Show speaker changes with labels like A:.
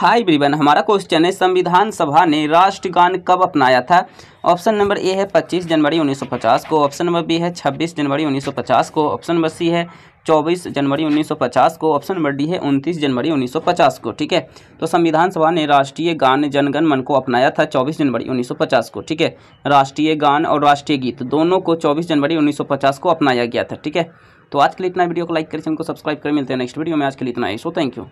A: हाय ब्रिवन हमारा क्वेश्चन है संविधान सभा ने राष्ट्रगान कब अपनाया था ऑप्शन नंबर ए है 25 जनवरी 1950 को ऑप्शन नंबर बी है 26 जनवरी 1950 को ऑप्शन नंबर सी है 24 जनवरी 1950 को ऑप्शन नंबर डी है 29 जनवरी 1950 को ठीक है तो संविधान सभा ने राष्ट्रीय गान जनगण मन को अपनाया था 24 जनवरी 1950 को ठीक है राष्ट्रीय गान और राष्ट्रीय गीत दोनों को 24 जनवरी 1950 को अपनाया गया था ठीक है तो आज के लिए इतना वीडियो को लाइक करें चैनल को सब्सक्राइब करें मिलते हैं नेक्स्ट वीडियो में आज के लिए इतना ही सो थैंक यू